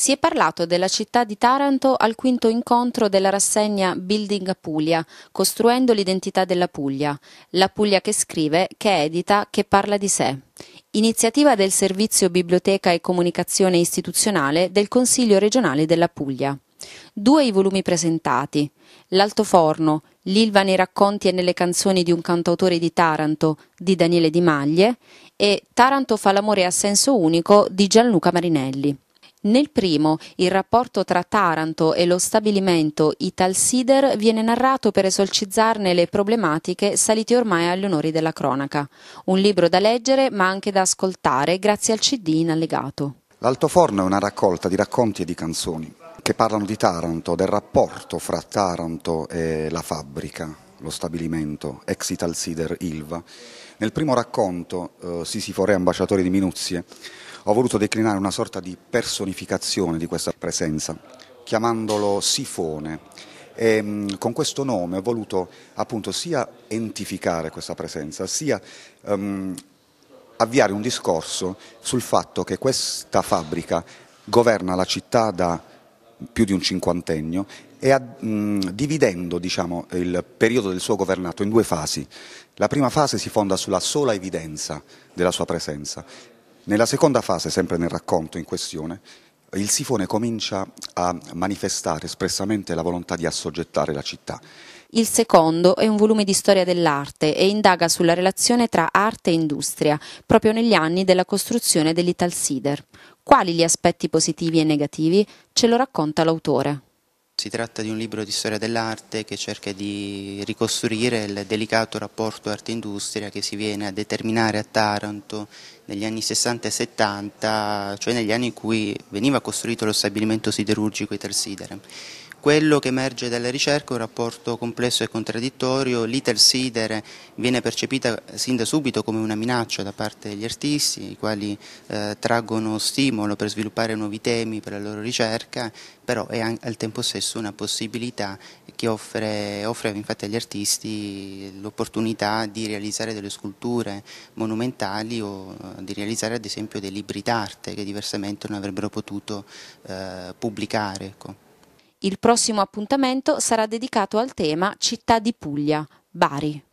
Si è parlato della città di Taranto al quinto incontro della rassegna Building Puglia, costruendo l'identità della Puglia, la Puglia che scrive, che edita, che parla di sé. Iniziativa del Servizio Biblioteca e Comunicazione Istituzionale del Consiglio regionale della Puglia. Due i volumi presentati. L'Altoforno, l'Ilva nei racconti e nelle canzoni di un cantautore di Taranto, di Daniele Di Maglie, e Taranto fa l'amore a senso unico di Gianluca Marinelli. Nel primo, il rapporto tra Taranto e lo stabilimento Italsider viene narrato per esorcizzarne le problematiche salite ormai agli onori della cronaca. Un libro da leggere ma anche da ascoltare grazie al CD in allegato. L'Altoforno è una raccolta di racconti e di canzoni che parlano di Taranto, del rapporto fra Taranto e la fabbrica, lo stabilimento, ex Italsider Ilva. Nel primo racconto, eh, Sisifo Re, ambasciatore di Minuzie, ho voluto declinare una sorta di personificazione di questa presenza, chiamandolo Sifone. E, ehm, con questo nome ho voluto appunto sia entificare questa presenza, sia um, avviare un discorso sul fatto che questa fabbrica governa la città da più di un cinquantennio e mh, dividendo diciamo, il periodo del suo governato in due fasi. La prima fase si fonda sulla sola evidenza della sua presenza nella seconda fase, sempre nel racconto in questione, il sifone comincia a manifestare espressamente la volontà di assoggettare la città. Il secondo è un volume di storia dell'arte e indaga sulla relazione tra arte e industria, proprio negli anni della costruzione dell'Ital Sider. Quali gli aspetti positivi e negativi ce lo racconta l'autore. Si tratta di un libro di storia dell'arte che cerca di ricostruire il delicato rapporto arte-industria che si viene a determinare a Taranto negli anni 60 e 70, cioè negli anni in cui veniva costruito lo stabilimento siderurgico Italsidere. Quello che emerge dalla ricerca è un rapporto complesso e contraddittorio, Little Cider viene percepita sin da subito come una minaccia da parte degli artisti, i quali eh, traggono stimolo per sviluppare nuovi temi per la loro ricerca, però è al tempo stesso una possibilità che offre, offre infatti agli artisti l'opportunità di realizzare delle sculture monumentali o eh, di realizzare ad esempio dei libri d'arte che diversamente non avrebbero potuto eh, pubblicare. Ecco. Il prossimo appuntamento sarà dedicato al tema Città di Puglia, Bari.